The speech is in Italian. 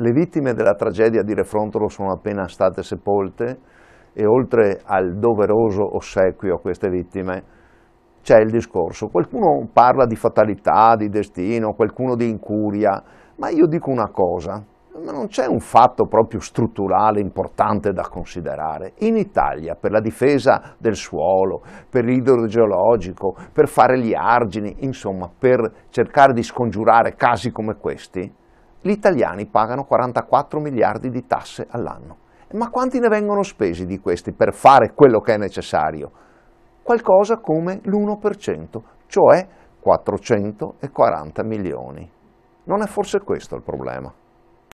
Le vittime della tragedia di Refrontolo sono appena state sepolte e oltre al doveroso ossequio a queste vittime c'è il discorso. Qualcuno parla di fatalità, di destino, qualcuno di incuria, ma io dico una cosa, ma non c'è un fatto proprio strutturale importante da considerare. In Italia, per la difesa del suolo, per l'idrogeologico, per fare gli argini, insomma, per cercare di scongiurare casi come questi, gli italiani pagano 44 miliardi di tasse all'anno. Ma quanti ne vengono spesi di questi per fare quello che è necessario? Qualcosa come l'1%, cioè 440 milioni. Non è forse questo il problema?